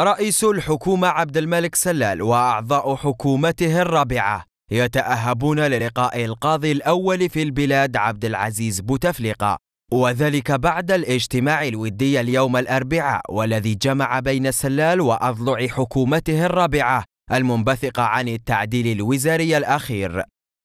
رئيس الحكومة عبد الملك سلال وأعضاء حكومته الرابعة يتأهبون للقاء القاضي الأول في البلاد عبد العزيز بوتفليقة وذلك بعد الاجتماع الودي اليوم الأربعاء والذي جمع بين سلال وأضلع حكومته الرابعة المنبثقة عن التعديل الوزاري الأخير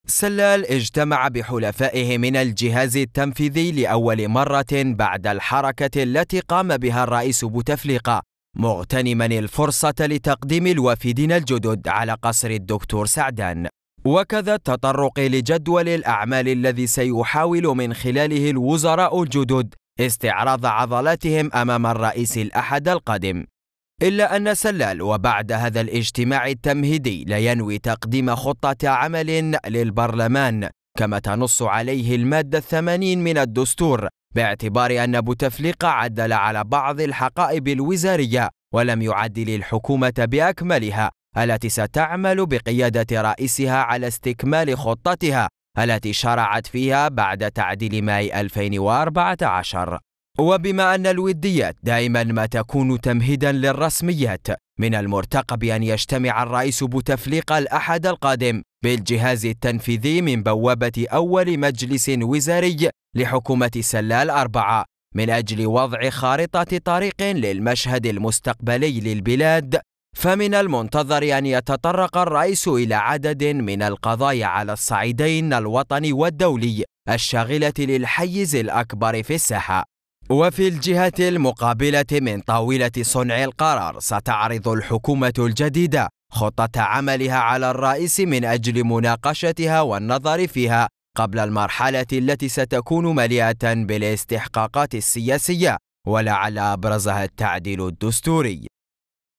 سلال اجتمع بحلفائه من الجهاز التنفيذي لأول مرة بعد الحركة التي قام بها الرئيس بوتفليقة مغتنما الفرصة لتقديم الوافدين الجدد على قصر الدكتور سعدان وكذا التطرق لجدول الأعمال الذي سيحاول من خلاله الوزراء الجدد استعراض عضلاتهم أمام الرئيس الأحد القادم إلا أن سلال وبعد هذا الاجتماع التمهيدي لا ينوي تقديم خطة عمل للبرلمان كما تنص عليه المادة الثمانين من الدستور باعتبار أن بوتفليقة عدل على بعض الحقائب الوزارية ولم يعدل الحكومة بأكملها التي ستعمل بقيادة رئيسها على استكمال خطتها التي شرعت فيها بعد تعديل ماي 2014 وبما أن الوديات دائما ما تكون تمهيدا للرسميات من المرتقب أن يجتمع الرئيس بوتفليقة الأحد القادم بالجهاز التنفيذي من بوابة أول مجلس وزاري لحكومة سلال أربعة من أجل وضع خارطة طريق للمشهد المستقبلي للبلاد فمن المنتظر أن يتطرق الرئيس إلى عدد من القضايا على الصعيدين الوطني والدولي الشاغلة للحيز الأكبر في الساحة وفي الجهة المقابلة من طاولة صنع القرار ستعرض الحكومة الجديدة خطة عملها على الرئيس من أجل مناقشتها والنظر فيها قبل المرحلة التي ستكون مليئة بالاستحقاقات السياسية ولعل أبرزها التعديل الدستوري